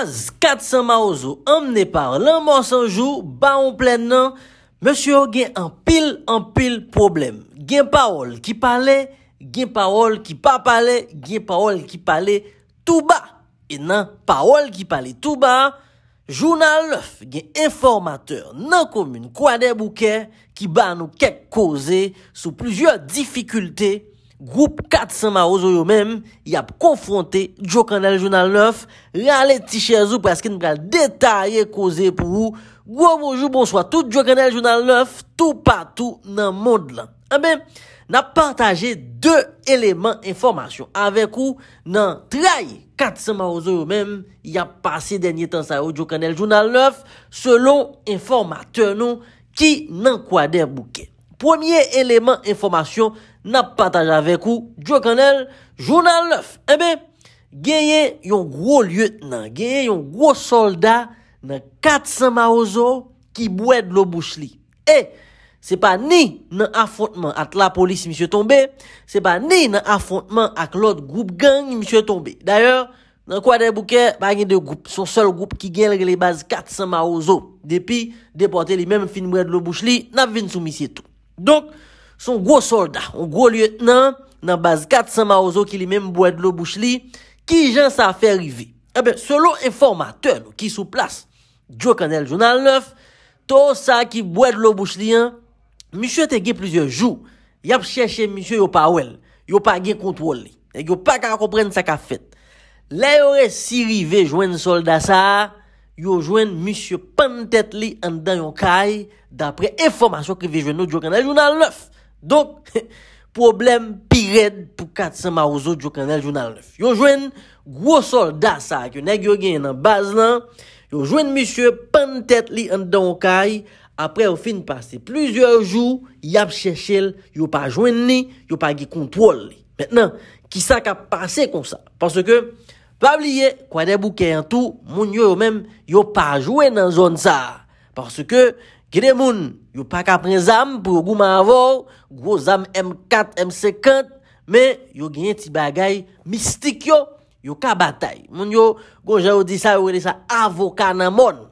Paz katsan ma ozo, amene par lan monsan jou, ba on plen nan, monsyo gen an pil an pil problem. Gen parol ki pale, gen parol ki pa pale, gen parol ki pale tou ba. E nan parol ki pale tou ba, jounal lef gen informateur nan komun kwa de bouke ki ba nou kek koze sou plizye difficulte. Groupe 400 Marozou yo mèm y ap konfronte Djo Kanel Jounal 9 Rale Tichezou pweske nou pral detaye koze pou ou Gwavoujou, bonsoi, tout Djo Kanel Jounal 9, tout patou nan mond lan eh Ame, nan partaje 2 eleman informasyon Avek ou nan traye 400 Marozou yo mèm Y ap pase denye tan sa yo Djo Kanel Jounal 9 Selon informatèr nou ki nan kwa der bouke Premier eleman informasyon Nap pataj avek ou, Djo kanel, Jounan eh 9, Ebe, Genye yon gro lye nan, Genye yon gro solda, Nan 400 maouzo, Ki boued lo bouch li, E, Se pa ni nan afontman at la polis, Misyon tombe, Se pa ni nan afontman at lot group gang, Misyon tombe, Daryor, Nan kwa de bouke, Pa genye de group, Son sol group ki genye le base 400 maouzo, Depi, Deporte li menm fin boued lo bouch li, Nap vin sou misye tou, Donk, Son gwo solda, ou gwo lieutenant, nan baz 400 maouzo ki li menm bwede lo bouch li, ki jan sa fe rive. Ebe, eh solo informateur ki sou plas, Djo kanel jounan lef, to sa ki bwede lo bouch li, mishou te gen plizye jou, yap cheshe mishou yo pa wel, yo pa gen kontwolli, yo pa ka kompren sa ka fet. La yo re si rive jwen solda sa, yo jwen mishou pan tet li an dan yon kay, dapre informasyon ki ve jwen nou Djo kanel jounan lef. Donk, problem pired pou 400 maouzot yo kanel jounan lef. Yo jwen, gwo soldat sa, yo neg yo gen nan baz nan, yo jwen misye, pan tet li an dan wakay, apre ou fin pase. Plusyejou, yap cheshel, yo pa jwen li, yo pa gi kontrol li. Metnen, kisa ka pase kon sa? Parce ke, bab li ye, kwa debu kè yon tou, moun yo yo men, yo pa jwen nan zon sa. Parce ke, Kede moun yo pa ka pren zam pou yo gouman avor, gwo zam M4, M50, men yo genye ti bagay mistik yo, yo ka batay. Moun yo, gwo jayou di sa, yo genye sa, avokan nan moun.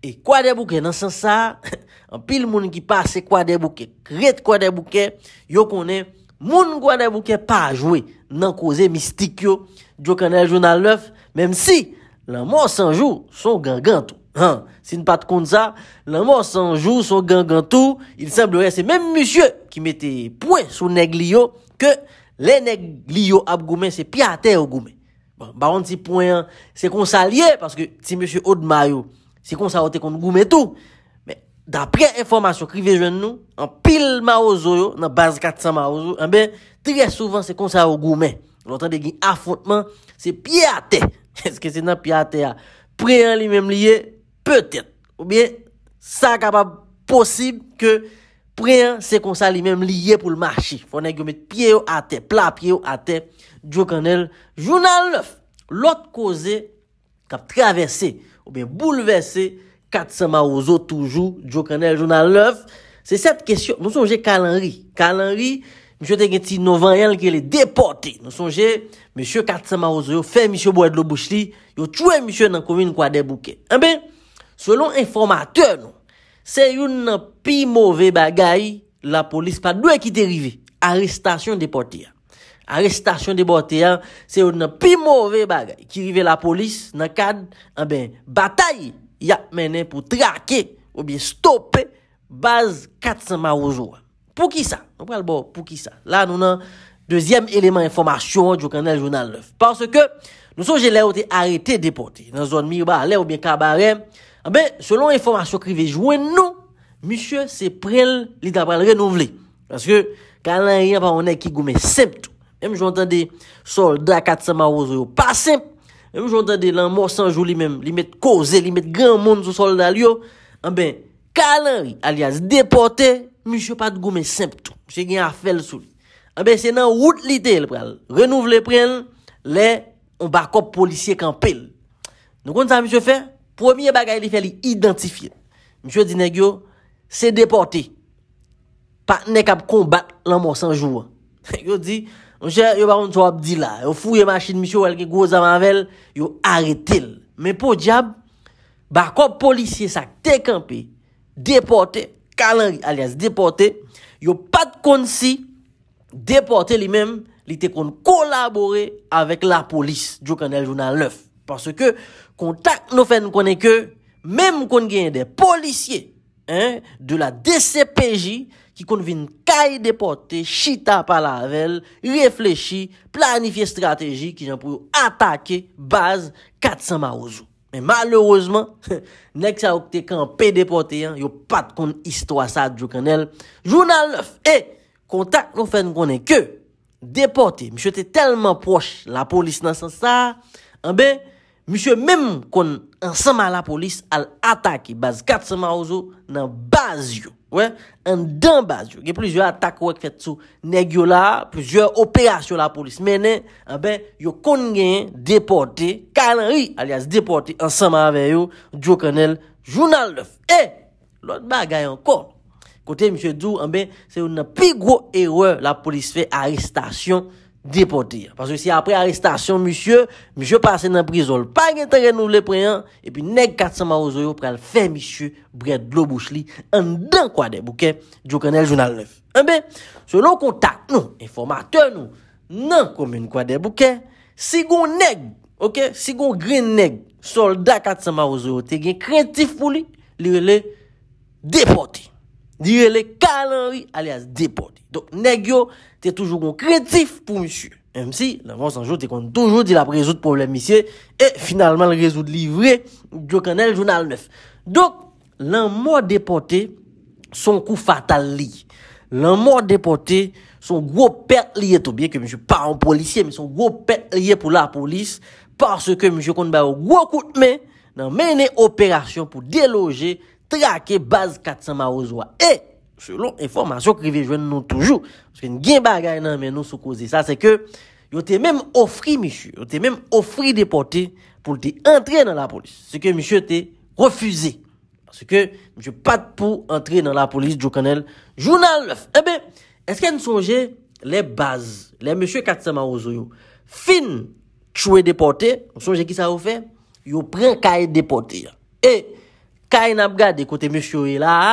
E kwa de bouke nan san sa, an pil moun ki pa se kwa de bouke, kret kwa de bouke, yo konen moun kwa de bouke pa jwe nan koze mistik yo, djo kanel jounan lèf, menm si lan moun san jwou son gangantou. Si nou pat kon sa, nan mò sanjou, son gangantou, il semblère se mèm mèm mèchè ki mète pouen sou negliyo, ke le negliyo ap goumè se piate ou goumè. Bon, ba wènd si pouen, se konsalye, paske ti mèchè odma yo, se konsalote kon goumè tou. Mè, dapre informasyon krive jwen nou, an pil ma ozo yo, nan baz 400 ma ozo, an bè, trè souvan se konsal ou goumè. Lò tan de gen affontman, se piate. Eske se nan piate a prian li mèm liye, Pe tèt, oubyen, sa ka pa posib ke preyan se konsa li men liye pou l'marchi. Fone gyo met pye yo ate, pla pye yo ate, djo kanel, jounan lòf. Lòt koze, kap travese, oubyen, boulevese, katsama ozo toujou, djo kanel, jounan lòf. Se set kesyon, nou sonje Kalanri. Kalanri, msye te gen ti novan yon li ke le depote. Nou sonje, msye katsama ozo yo, fe msye boed lo bouch li, yo twè msye nan komin kwa debouke. Anbe? Selon informateur nou, se yon nan pi mouve bagay, la polis pa dwen ki te rive, arrestasyon depote ya. Arrestasyon depote ya, se yon nan pi mouve bagay, ki rive la polis, nan kan, an ben batay ya menen pou trake ou bin stope baz 400 marouz ou. Pou ki sa? Nou pral bo pou ki sa? La nou nan, dezyem eleman informasyon jou kanel jounan lef. Parce ke, nou son jelè ou te arete depote, nan zon mi ou ba ale ou bin kabarem, Ah non, a be, selon informasyon krivejouen nou, misye se prel li tabral renouveli. Panske kalan ri apan wane ki goume septou. Eme jwantande solda kat samarouzo yo pase. Eme jwantande lan morsanjou li menm, li met koze, li met gran moun sou solda li yo. A be, kalan ri, alias depote, misye pat goume septou. Mise gen a fel sou. A be, se nan wout li te, renouveli prel, le, on bakop polisye kampel. Nou kon sa misye fe? Premier bagay li fè li identifiye. Mishou di negyo, se deporte, pa ne kap kombat lan mò sanjouwa. Negyo di, mishou yo baroun sou ap di la, yo fouye machin mishou wèlke gwo zamanvel, yo arete l. Men pou diab, bakop polisye sak te kampe, deporte, kalan, alias deporte, yo pat kon si, deporte li men, li te kon kolabore avèk la polis, djou kan el jounan lèf. Paswè ke, kontak nou fen konen ke, mem kon gen de polisye, de la DCPJ, ki kon vin kay depote, chita palavel, reflechi, planifiye strategi, ki jan pou yo atake, baz, katsan ma ouzo. Men malerouzman, nek sa okte kan pe depote, yo pat kon istwa sa, jounan lef, e, kontak nou fen konen ke, depote, mi chete telman proche la polis nan san sa, anbe, Misyè mèm kon ansama la polis al atake baz kat sama ouzo nan baz yo. An dan baz yo. Ge plizye atake wèk fèt sou negyo la, plizye operasyon la polis. Mènen, ah yon kon gen deporte, kalan ri alias deporte ansama avè yo, jou kon el jounal lèf. E, lòt bagay ankor. Kote misyè dù, se yon nan pi gro erwe la polis fè aristasyon, Deporti ya, panso si apre arrestasyon msye, msye pase nan prizol pa gen teren nou le preyan, epi neg katsama ozoyo prel fe msye bret blo bouch li, an den kwa de bouke, djokanel jounal 9. An be, selon kontak nou, informateur nou, nan koumen kwa de bouke, sigon neg, ok, sigon gren neg, soldat katsama ozoyo te gen krentif pou li, li rele deporti. dire les calories alias déporté. Donc, Negio, es toujours un créatif pour monsieur. Même si, dans mon sens, t'es toujours dit la résoudre problème, monsieur. Et finalement, le résoudre livré, connais le Journal 9. Donc, l'un mort déporté, son coup fatal L'amour L'un mort déporté, son gros perte lié, tout bien que monsieur, pas un policier, mais son gros perte lié pour la police, parce que monsieur compte un gros coup de main, dans mener opération pour déloger trake baz katsama ozwa. E, selon informasyon krivejwen nou toujou, mske n gen bagay nan men nou sou koze, sa se ke, yo te menm ofri mishu, yo te menm ofri depote, pou te entre nan la polis. Se ke mishu te refuze, mske mishu pat pou entre nan la polis, djou kanel, jounan lef. Ebe, eh eske n sonje, le baz, le mishu katsama ozwa yo, fin chwe depote, mske n sonje ki sa oufe, yo pren kaye depote. E, Kay nap gade kote mè chouye la a,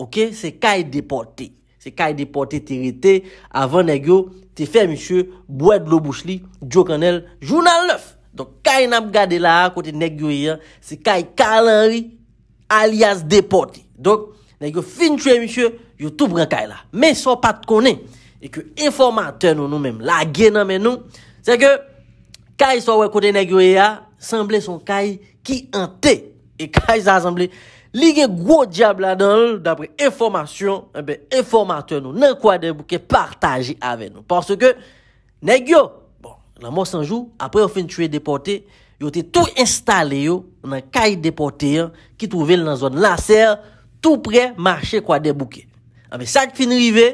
ok, se kay deporte. Se kay deporte terite, avan negyo, te fe mè chouye, bwèd lo bouch li, djok anel, jounan lef. Donk kay nap gade la a kote negyo e ya, se kay kalanri, alias deporte. Donk negyo fin chouye mè chouye, yo tou bran kay la. Mè so pat konen, e kwen informate nou nou mèm, la gen nan mè nou, se ke, kay so wè kote negyo e ya, semble son kay ki ante, Kaj zazanble Lige gwo diable la dan nou Dapre informasyon Ebe informatè eh nou Nan kwa de bouke partajè ave nou Parce ke Nèk yo Bon, nan mò sanjou Apre ou fin tue depote Yo te tou installe yo Nan kaj depote yo Ki touvel nan zon laser Tou pre, marchè kwa de bouke Abe ah, sak fin rive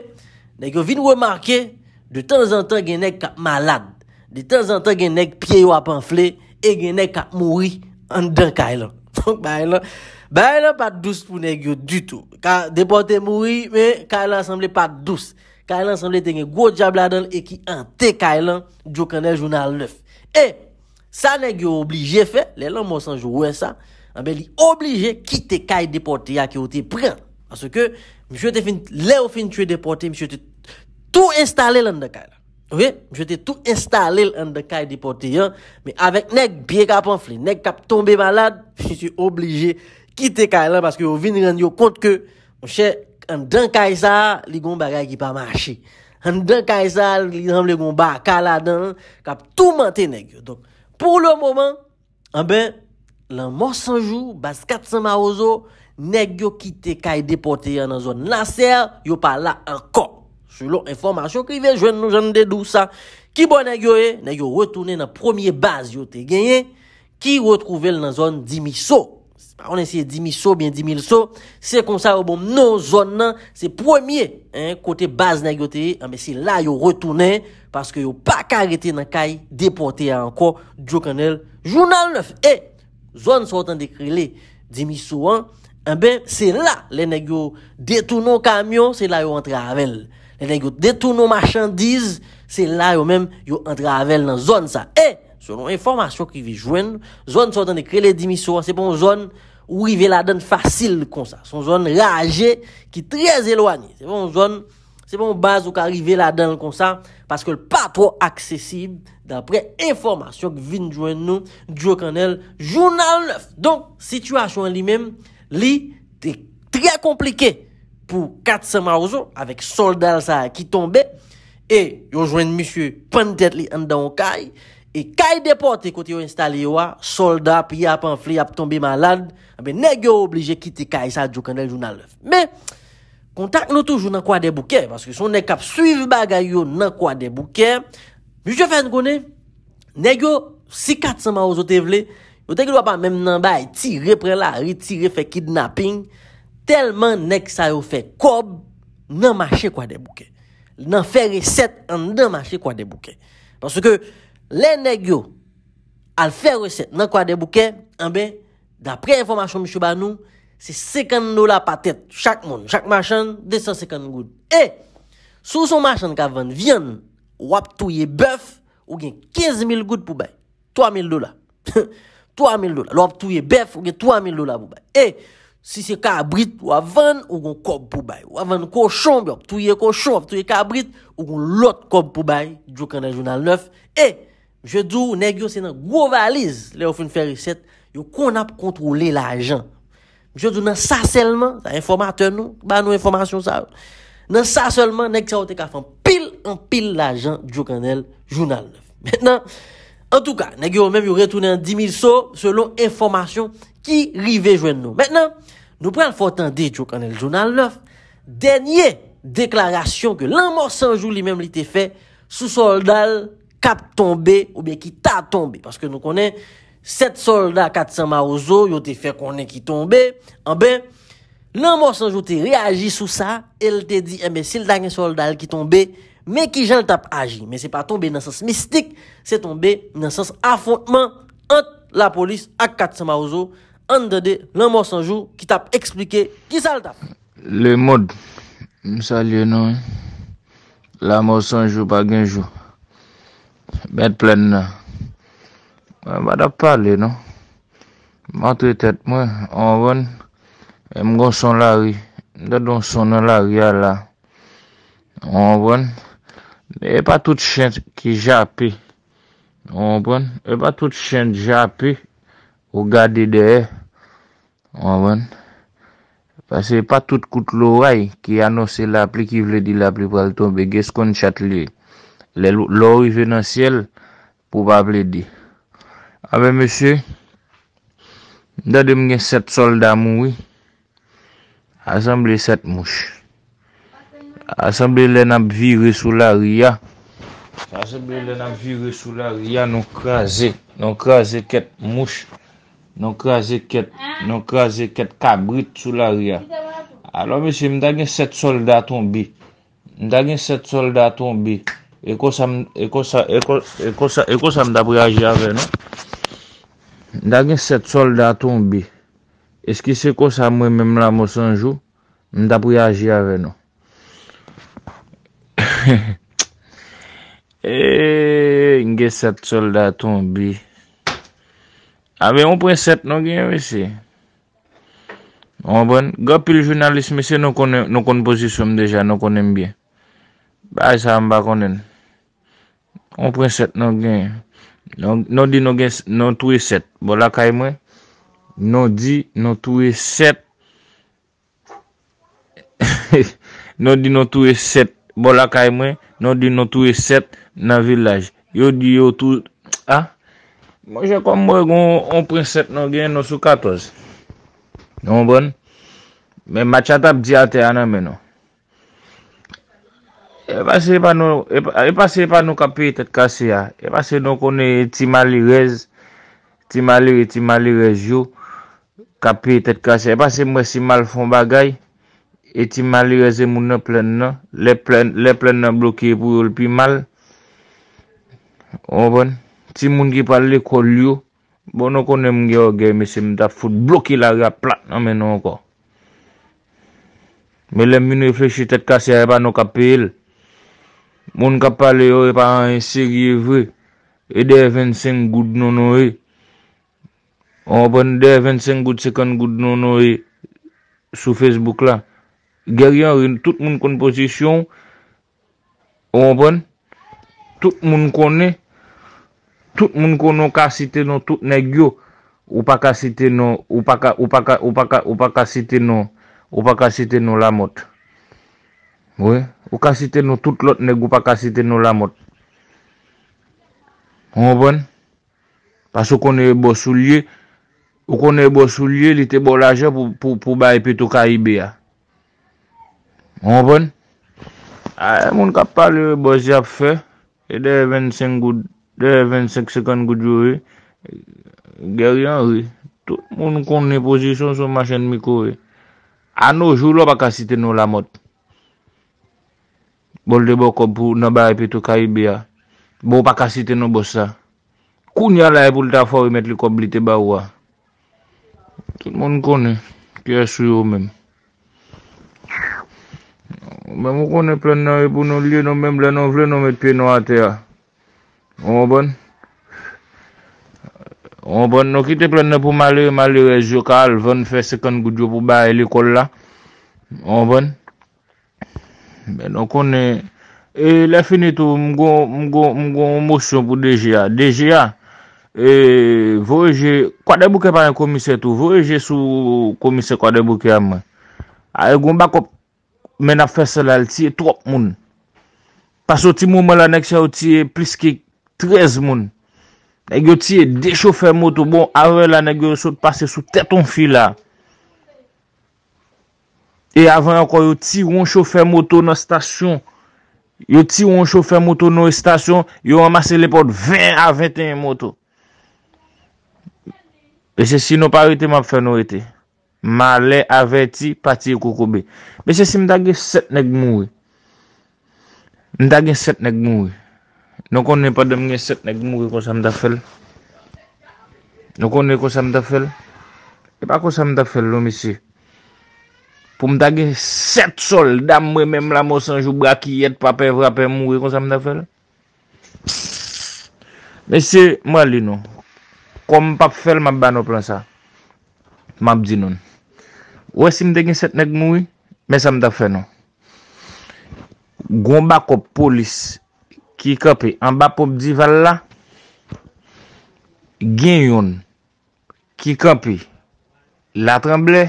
Nèk yo vin remarke De tan zan tan genek kap malad De tan zan tan genek pie yo apanfle E genek kap mouri An den kaj lan Baylan pat douz pou negyo du tou. Ka deporte moui, men kailan asemble pat douz. Kailan asemble tenye gwo jab ladan e ki ante kailan jou kane jounan lef. E, sa negyo oblije fe, le lan monsanj wè sa, anbe li oblije kite kail deporte ya ki ou te pren. Aso ke, msye te fin, le ou fin tue deporte, msye te tout instale len de kailan. Ouye, jete tou installel an de kay depote yan, me avek neg bie kap anfle, neg kap tombe malad, jisi oblije kite kay lan, paske yo vin ranyo kont ke, an dan kay sa, li gong bagay ki pa mache, an dan kay sa, li gong baka la dan, kap tou mante neg yo. Pour le moment, an eh ben, lan morsan jou, bas kat san ma ozo, neg yo kite kay depote yan, nan zon naser, yo pa la an kok. Sou lor informasyon ki ve jwen nou jwen dedou sa Ki bon nagyo e Nagyo retounen nan promye baz yo te genye Ki retrouvel nan zon Dimi sou Paron esye dimi sou bin dimil sou Se konsa ou bon nou zon nan Se promye kote baz nagyo te Ambe se la yo retounen Paske yo pa karete nan kay depote Anko djok anel Jounan lef e Zon sa otan dekri le Dimi sou an Ambe eh se la le nagyo detounen Kamyon se la yo rentre avel Neten yo detou nou machandiz, se la yo menm yo entravel nan zon sa. E, selon informasyon ki vi jwen nou, zon sou dan ekrele dimiso an, se bon zon ou rive la dan fasil kon sa. Son zon raje ki trez elwani. Se bon zon, se bon baz ou ka rive la dan kon sa, paske l pa tro aksesib, dapre informasyon ki vin jwen nou, diyo kan el, jounan lef. Donk, situasyon li menm, li, te tre komplikey. pou kat sema ouzo, avek soldal sa ki tombe, e yon jwen mishye pan tet li an dan ou kay, e kay depote kote yo installe yo a, solda ap yap an fle, ap tombe malad, a be ne gyo oblije ki te kay sa, djokan el jou nan lev. Me, kontak nou toujou nan kwa de bouke, maske son ne kap suiv bagay yo nan kwa de bouke, mishye fen gounen, ne gyo si kat sema ouzo te vle, yo te gyo wapan menm nan bay, tire pre la, retire fe kidnapping, tellement nek ça yo fait nan marché quoi des bouquets nan fait recette nan marché quoi des bouquets parce que les nèg yo al faire recette nan quoi des bouquets en eh ben d'après information monsieur banou c'est 50 dollars par tête chaque monde chaque marchand 250 gouttes... et sous son marchand qui vend viande ou ap touye bœuf ou 15 000 gouttes pour 3 000 dollars 000 dollars l'ap touye bœuf ou gen 000 dollars pour bay et Si se ka abrit, ou avan, ou gon kob pou bay. Ou avan koshon, byon. Touye koshon, touye ka abrit, ou gon lot kob pou bay. Djo kanel Jounal 9. E, mwen jwèdou, negyo se nan gwo valiz. Le ou fin fè riset, yo kon ap kontrole la ajan. Mwen jwèdou nan sa selman, ta informate nou, ba nou informasyon sa. Nan sa selman, negyo sa ou te kafan pil, an pil la ajan, djo kanel Jounal 9. Mwen jwèdou nan sa selman, ta informate nou, ba nou informasyon sa. Mwen jwèdou nan sa selman, ta informasyon sa. Nou pren l'fotan dit yo kanel jounal 9, denye deklarasyon ke l'anmorsanjou li menm li te fe sou soldal kap tombe ou be ki ta tombe. Paske nou konen set soldal katsama ozo, yo te fe konen ki tombe. Anbe, l'anmorsanjou te reagi sou sa, el te di, eh se l'danye soldal ki tombe, me ki jan tap aji. Me se pa tombe nan sens mistik, se tombe nan sens afontman ant la polis ak katsama ozo, an dede l'amor sanjou ki tap explike ki sal tap. Le mod, m salye nou. L'amor sanjou bagenjou. Ben plen na. Ba dap pale nou. Matre tet mwen, anwen. E m gonson la ri. N de donson nan la ri ala. Anwen. E pa tout chen ki japi. Anwen. E pa tout chen ki japi. Ou gadi de e. Ou avan? Pase patout kout loray ki anose la pli ki vle di la pli pral tonbe. Ges kon chat li lorive nan siel pou pa vle di. Awe monsi, nda demne set solda moui, asemble set mouch. Asemble lena vire sou la ria. Asemble lena vire sou la ria, nou kaze ket mouch. Nou krasi non ket kabrit sou la ria. Alo, misi, mda gen set solda ton bi. Mda gen set solda ton bi. Eko e e e sa mda pou yaje ave, nou? Mda gen set solda ton bi. Eski seko sa mwen menm la mousan jou? Mda pou yaje ave, nou? E, gen set solda ton bi. A be, 1.7 nan gen yon mese. An bon. bon. Gopil jounalist mese nan konnen, nan konnen posisyon m dejan, nan konnen m bien. Ba, a yon sa m bakonnen. 1.7 nan gen. Nan di nan gen, nan touye 7. Bo la kay mwen. Nan di nan touye 7. Nan di nan touye 7. Bo la kay mwen. Nan di nan touye 7 nan vilaj. Yo di yo tou, a? Ah? Mwen jè kon mwen goun 1.7 nan gwen nan sou 14. Non mwen. Men machat ap di ate anan menon. E basi e pa nou kapi tet kase ya. E basi nou kon e ti mali rez. Ti mali rez, ti mali rez jou. Kapi tet kase. E basi mwen si mal fon bagay. E ti mali rez e moun nan plen nan. Le plen nan bloki pou yon pi mal. Non mwen. Si moun ki pale le kol yo, bono konen mge yo gey mesem da foud, bloki la re a plat nan menon ko. Me lem e moun reflejit etka se a eba no kapil, moun kap pale yo e pa an e se givre, e, e de 25 goud nono e, anpon de 25 goud, 50 goud nono e, sou Facebook la, gey an rin, tout moun kon posisyon, anpon, tout moun konen, Tout moun konon kassite nou tout negyo ou pa kassite nou ou pa kassite nou ou pa kassite nou non la mot. Ou kassite nou tout lot negyo ou pa kassite nou la mot. Ah, moun bon? Pasou konen bo sou liye ou konen bo sou liye li te bol aje pou baye pi tou ka ibe ya. Moun bon? Moun kap pale bo zyap fe e de 25 goud Deye 25 sekand kou djou e, geryan e, tout moun kon ne pozisyon sou machen mikou e. An nou joulou pa kasi tenon la mot. Bol de bo kop pou nabare pe to karibe ya, bo pa kasi tenon bo sa. Koun ya la e pou lta fow e met li kop li te ba wwa. Tout moun kon e, ki esou yo men. Mè mou kon e plen nan e pou nou liye nou men, mè mwen vle nou met piye nou ate ya. On bon. On bon. Nou ki te plen nou pou mali. Mali rezi yo kal. 20-15 goudyo pou baye li kol la. On bon. Ben nou konen. E la fini tou. Mgon mgon mgon mgon monsyon pou DGA. DGA. E voreje. Kwa debouke pa yon komise tou. Voreje sou komise kwa debouke a man. A e goun bakop. Men ap fese la. Ti e trok moun. Paso ti moun moun la nek se ou ti e plis kik. Trez moun. Nèk yo ti e de chofer moto bon, avè la nèk yo yon sot pase sou teton fil la. E avè ankon yo ti yon chofer moto nan stasyon. Yo ti yon chofer moto nan stasyon, yo yon amase le pot 20 a 21 moto. Besè si nou parite map fè nou ite. Ma le avè ti pati yon koukoube. Besè si mdage set nèk moui. Mdage set nèk moui. Nou konnen pa dem gen set nek mouye kwa sa mda fel. Nou konnen kwa sa mda fel. E pa kwa sa mda fel loun, misi. Pou mda gen set sol dam mouye menm la mousanj ou bra ki yet pa pe vrapen mouye kwa sa mda fel. Misi, mwa li nou. Kon mpa fel mba ban wap lan sa. Mba bzi nou. Ou esi mde gen set nek mouye, men sa mda fel nou. Gon bakop polis. Ki kapi, an ba pop di val la, gen yon, ki kapi, la tremble,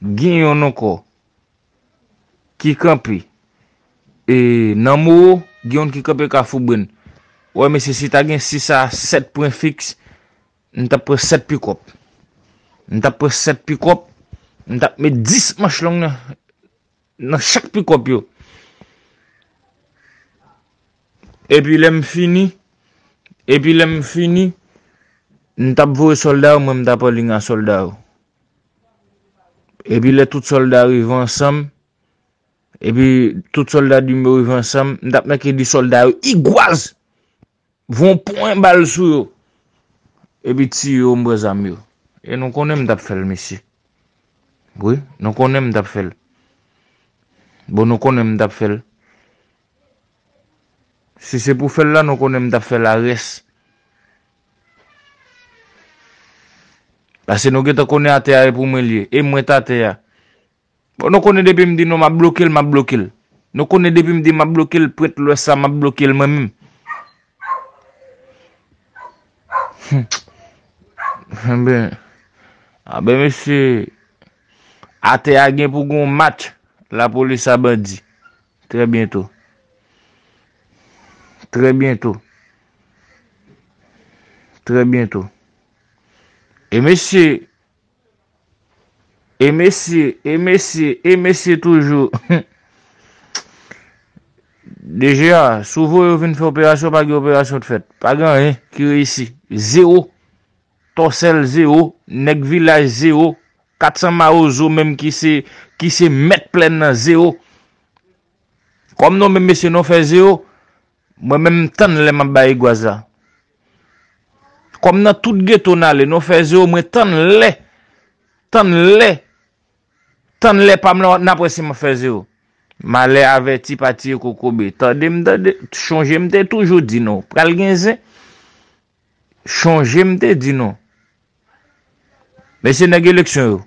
gen yon an ko, ki kapi, e nan mou, gen yon ki kapi ka founbren. Ouwe, mese si ta gen 6 a 7 point fix, n tap pre 7 pi kop. N tap pre 7 pi kop, n tap me 10 manch long, nan chak pi kop yo, Epi lem fini, epi lem fini, n tap vore solda ou mwen dap alina solda ou. Epi le tout solda rive ansam, epi tout solda di mwen rive ansam, n tap meke di solda ou igwaz, von poen bal sou yo, epi ti yo mwen zanm yo. E nou konen mdap fel, mesi. Bwè, nou konen mdap fel. Bwè, nou konen mdap fel. Si se pou fèl la, nou konè m da fèl la res. La se nou gen ta konè atea e pou mwen liye. E mwen ta atea. Bon, nou konè depi m di nou m a blokil, m a blokil. Nou konè depi m di m a blokil, prit lwesa m a blokil mwen mim. Hm. Ben, ben me se atea gen pou goun mat, la polis a bè di. Trè bènto. Trè bientou. Trè bientou. E mesye. E mesye. E mesye. E mesye toujou. Deja. Souvo yo vin fè operasyon. Pag yo operasyon fèt. Pag an yon ki yo yisi. Zé ou. Torsel zé ou. Nèk vilaj zé ou. Katsan marouz ou. Mèm ki se. Ki se mèt plèn nan zé ou. Kom nou mèm mesye nou fè zé ou. Mwen mwen mwen tan lè mwen bayi gwa za. Kom nan tout gètou nan lè, nou fè zè ou mwen tan lè. Tan lè. Tan lè pa mwen napwè si mwen fè zè ou. Ma lè avè ti pati yo koko bi. Tade mwen dè, chanje mwen dè toujou di nou. Pral gen zè, chanje mwen dè di nou. Mwen se negè lèk sè ou.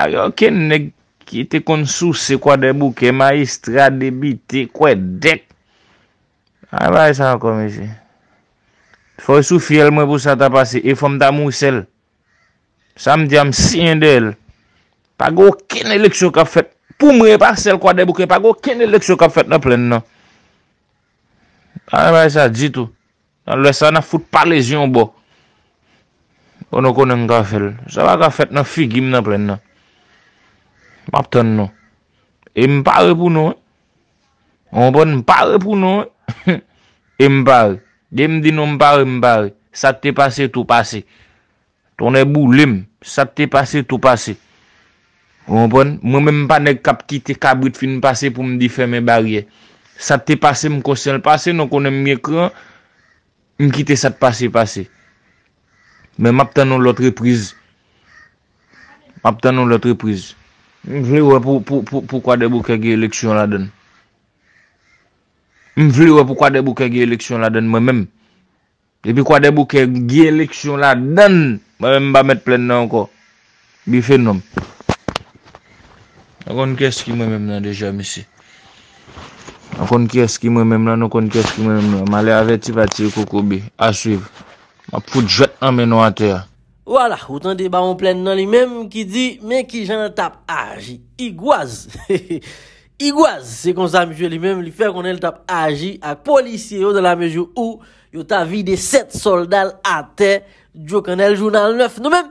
Ayo ken negè. ki te konsouse kwa debouke maistra debite kwe det an bay e sa akome si foy sou fiel mwen pou sa ta pase e fom ta mou sel sam di am sin de el pa go ken eleksyon ka fet pou mwen e par sel kwa debouke pa go ken eleksyon ka fet na plen nan an bay e sa di tou an lwesa na fout pa lesyon bo kono konen ka fel sa va ka fet nan figim na plen nan Mapten nou. E m'pare pou nou. Eh? Bon m'pare pou nou. Eh? E m'pare. De m'di nou m'pare, m'pare. Sa te pase, tou pase. Ton e bou lem. Sa te pase, tou pase. Bon, mwen men m'pane kap kite kabrit fin pase pou m'di fè m'e barye. Sa te pase, m'konsen l'pase. Non konen m'yekran m'kite sa te pase, pase. Men mapten nou lotre priz. Mapten nou lotre priz. M vli wè pou kwa debu ke ge eleksyon la den. M vli wè pou kwa debu ke ge eleksyon la den mwen mèm. E pi kwa debu ke ge eleksyon la den, m wè m ba met plen nan anko. Bi fenom. A kon kes ki mwen mèm nan deja misi. A kon kes ki mwen mèm nan, a kon kes ki mwen mèm nan. M alè avè ti pati koukou bi, aswiv. M ap fout jwèt nan men wate ya. Wala, ou tan deba ou plen nan li mem ki di meki jan tap aji igwaz. Iguaz, se kon sa mi jwe li mem li fe kon el tap aji ak polisye yo de la me jwe ou yo ta vide set soldal a te djo kon el jounan l'neuf. Nou men,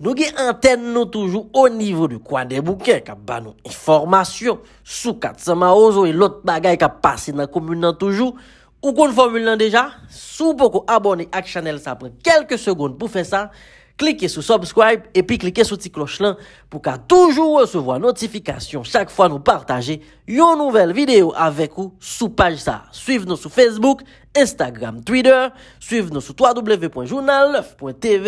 nou ge anten nou toujou o nivou de kwa de bouke kap ba nou informasyon sou kat sa ma ozo e lot bagay kap pase nan koumul nan toujou. Ou kon fomul nan deja, sou poko abone ak chanel sa pren kelke segoun pou fe sa. Klike sou subscribe epi klike sou ti kloch lan pou ka toujou recevo an notifikasyon chak fwa nou partaje yon nouvel video avek ou sou paj sa. Suiv nou sou Facebook, Instagram, Twitter, suiv nou sou www.journal.tv,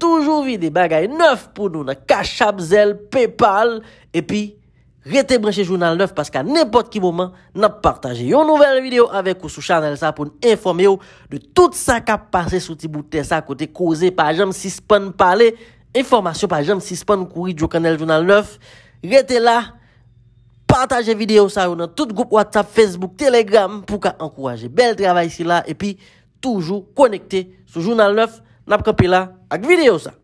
toujou vide bagay neuf pou nou na kachap zel, Paypal epi. rete breche jounal 9, paska nepot ki mouman, nap partaje yon nouvel video, avek ou sou chanel sa, pou nou informe yo, de tout sa kap pase, sou ti bouten sa, kote kouze, pa jom sispan pale, informasyon, pa jom sispan kouri, djou kanel jounal 9, rete la, partaje video sa, ou nan tout group, WhatsApp, Facebook, Telegram, pou ka ankoraje, bel trabay si la, epi, toujou, konekte, sou jounal 9, nap kapela, ak video sa.